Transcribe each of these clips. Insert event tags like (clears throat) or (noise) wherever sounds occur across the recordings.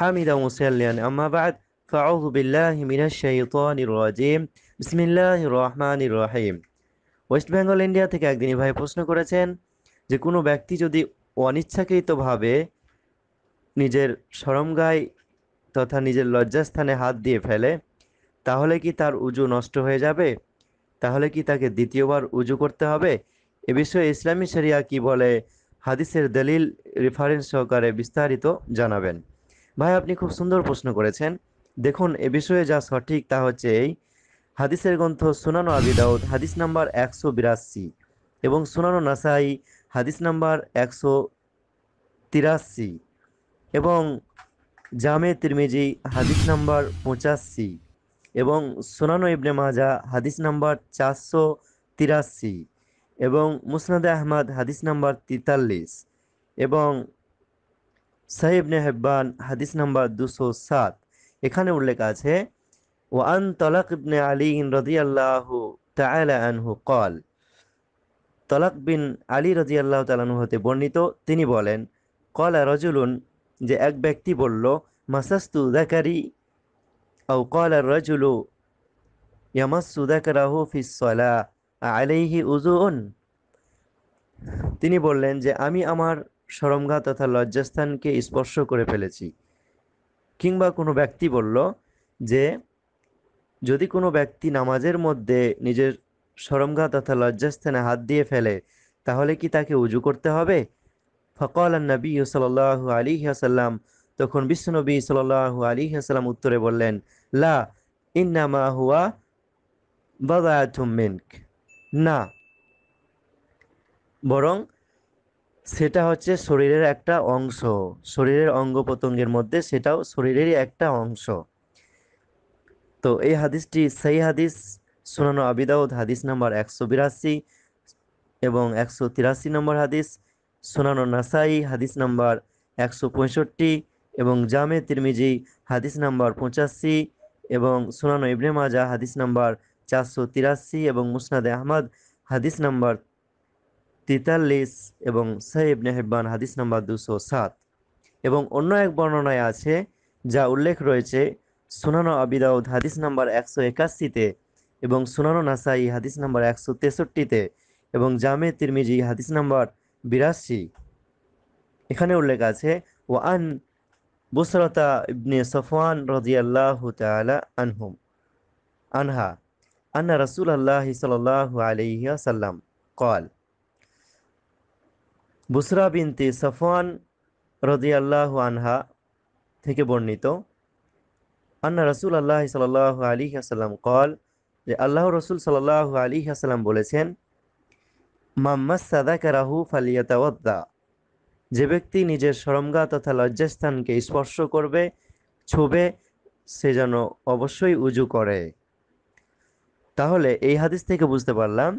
حامدا مسليا أما بعد فأعوذ بالله من الشيطان الرجيم بسم الله الرحمن الرحيم West Bengal India থেকে একদিনই ভাই প্রশ্ন করেছেন যে কোনো ব্যক্তি যদি অনিচ্ছাকৃতভাবে নিজের সরমগায় তথা নিজের লজ্জাস্থানে হাত দিয়ে ফেলে তাহলে কি তার উজু নষ্ট হয়ে যাবে তাহলে কি তাকে দ্বিতীয়বার উজু করতে হবে এ বিষয়ে ইসলামী শরিয়া কি বলে হাদিসের দলিল রেফারেন্স সহকারে বিস্তারিত জানাবেন ভাই আপনি খুব সুন্দর প্রশ্ন করেছেন দেখুন এ বিষয়ে যা সঠিক তা হচ্ছে এই হাদিসের গ্রন্থ সুনানো আবি দাউদ হাদিস নাম্বার একশো বিরাশি এবং সুনানো নাসাই হাদিস নাম্বার একশো তিরাশি এবং জামে তিরমিজি হাদিস নাম্বার পঁচাশি এবং সোনানো ইবনে মাজা হাদিস নাম্বার চারশো তিরাশি এবং মুসনাদে আহমদ হাদিস নাম্বার তেতাল্লিশ এবং সাহেব হেব্বান হাদিস নাম্বার দুশো সাত এখানে উল্লেখ আছে ওয়ান তলাক ইবনে আলী রদি আল্লাহ আনহু কল তলাক বিন আলী রজি আল্লাহ তালানু হতে বর্ণিত তিনি বলেন আর রজুলুন যে এক ব্যক্তি বলল মাসাস্তু ও কল আর রজুলু ইয়ামাসু দাকারাহু ফিসলা আলিহি উজুন তিনি বললেন যে আমি আমার সরমঘা তথা লজ্জাস্থানকে স্পর্শ করে ফেলেছি কিংবা কোনো ব্যক্তি বলল যে যদি কোনো ব্যক্তি নামাজের মধ্যে নিজের সরমঘা তথা লজ্জাস্থানে হাত দিয়ে ফেলে তাহলে কি তাকে উজু করতে হবে ফকল নবী সাল আলী আসাল্লাম তখন বিশ্বনবী সাল আলী আসাল্লাম উত্তরে বললেন লা ইন্নামা হুয়া বাদায়াতুম না বরং সেটা হচ্ছে শরীরের একটা অংশ শরীরের অঙ্গ প্রত্যঙ্গের মধ্যে সেটাও শরীরেরই একটা অংশ তো এই হাদিসটি সেই হাদিস শোনানো আবিদাউদ হাদিস নাম্বার একশো বিরাশি এবং একশো তিরাশি নম্বর হাদিস শোনানো নাসাই হাদিস নাম্বার একশো পঁয়ষট্টি এবং জামে তিরমিজি হাদিস নাম্বার পঁচাশি এবং শোনানো ইবনে মাজা হাদিস নাম্বার চারশো তিরাশি এবং মুসনাদে আহমদ হাদিস নাম্বার তেতাল্লিশ এবং সাহেব নেহেব্বান হাদিস নাম্বার দুশো সাত এবং অন্য এক বর্ণনায় আছে যা উল্লেখ রয়েছে সুনানো আবিদাউদ হাদিস নাম্বার একশো একাশিতে এবং সুনানো নাসাই হাদিস নাম্বার একশো তেষট্টিতে এবং জামে তিরমিজি হাদিস নাম্বার বিরাশি এখানে উল্লেখ আছে ওয়ান বুসরতা ইবনে সফওয়ান রদিয়াল্লাহ তালা আনহুম আনহা আন্না রসুল আল্লাহ সাল আলহিয়া সাল্লাম কল বুসরা বিনতি সফওয়ান রদিয়াল্লাহ আনহা থেকে বর্ণিত আন্না রসুল আল্লাহ সাল আলী আসাল্লাম কল যে আল্লাহ রসুল সাল্লাহ আলী আসাল্লাম বলেছেন সাদা কে রাহু ফালিয়াতাওয়াদ্দা যে ব্যক্তি নিজের সরমগা তথা লজ্জাস্থানকে স্পর্শ করবে ছুবে সে যেন অবশ্যই উজু করে তাহলে এই হাদিস থেকে বুঝতে পারলাম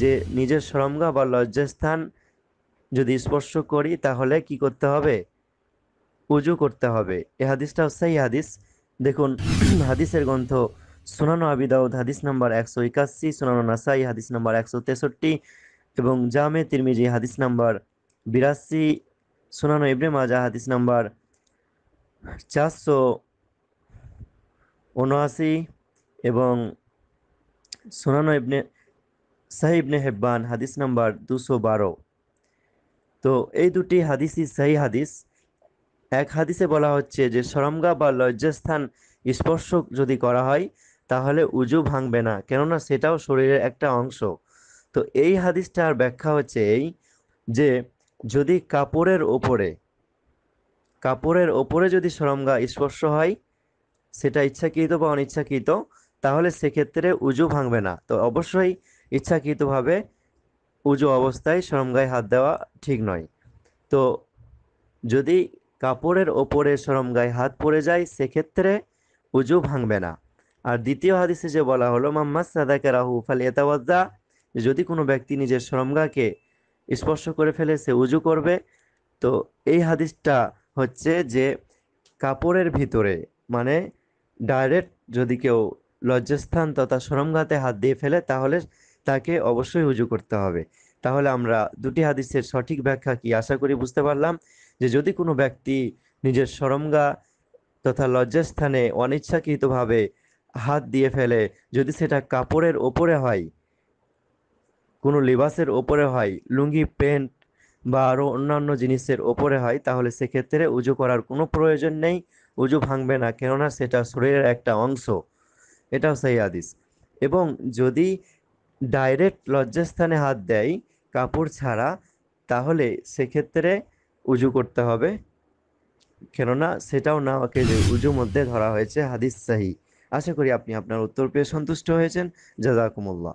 যে নিজের সরমগা বা লজ্জাস্থান যদি স্পর্শ করি তাহলে কি করতে হবে উজু করতে হবে এ হাদিসটা সেই হাদিস দেখুন (clears throat) হাদিসের গ্রন্থ সোনানো আবিদাউদ হাদিস নাম্বার একশো একাশি সোনানো নাসাই হাদিস নাম্বার একশো তেষট্টি এবং জামে তিরমিজি হাদিস নাম্বার বিরাশি সোনানো ইবনে মাজা হাদিস নাম্বার চারশো উনআশি এবং সোনানো ইবনে সাহিবনে হেব্বান হাদিস নাম্বার দুশো বারো তো এই দুটি হাদিসই সেই হাদিস এক হাদিসে বলা হচ্ছে যে সরমগা বা লজ্জাস্থান স্পর্শ যদি করা হয় তাহলে উজু ভাঙবে না কেননা সেটাও শরীরের একটা অংশ তো এই হাদিসটার ব্যাখ্যা হচ্ছে এই যে যদি কাপড়ের ওপরে কাপড়ের ওপরে যদি সরমগা স্পর্শ হয় সেটা ইচ্ছাকৃত বা অনিচ্ছাকৃত তাহলে সেক্ষেত্রে উজু ভাঙবে না তো অবশ্যই ইচ্ছাকৃতভাবে উজু অবস্থায় সরমগায়ে হাত দেওয়া ঠিক নয় তো যদি কাপড়ের ওপরে গায়ে হাত পড়ে যায় সেক্ষেত্রে উজু ভাঙবে না আর দ্বিতীয় হাদিসে যে বলা হলো মাম্মা সাদাকে রাহু ফালিয়াতাওয়াজ্জা যদি কোনো ব্যক্তি নিজের সরমগাকে স্পর্শ করে ফেলে সে উজু করবে তো এই হাদিসটা হচ্ছে যে কাপড়ের ভিতরে মানে ডাইরেক্ট যদি কেউ লজ্জাস্থান তথা সরমগাতে হাত দিয়ে ফেলে তাহলে তাকে অবশ্যই উজু করতে হবে তাহলে আমরা দুটি হাদিসের সঠিক ব্যাখ্যা কি আশা করি বুঝতে পারলাম যে যদি কোনো ব্যক্তি নিজের সরমগা তথা লজ্জাস্থানে অনিচ্ছাকৃতভাবে হাত দিয়ে ফেলে যদি সেটা কাপড়ের ওপরে হয় কোনো লিবাসের ওপরে হয় লুঙ্গি প্যান্ট বা আরও অন্যান্য জিনিসের ওপরে হয় তাহলে সেক্ষেত্রে উজু করার কোনো প্রয়োজন নেই উজু ভাঙবে না কেননা সেটা শরীরের একটা অংশ এটাও সেই আদিস এবং যদি ডাইরেক্ট লজ্জাস্থানে হাত দেয় কাপড় ছাড়া তাহলে সেক্ষেত্রে উজু করতে হবে কেননা সেটাও না ওকে যে উজু মধ্যে ধরা হয়েছে হাদিস সাহি আশা করি আপনি আপনার উত্তর পেয়ে সন্তুষ্ট হয়েছেন জাজাকুমুল্লাহ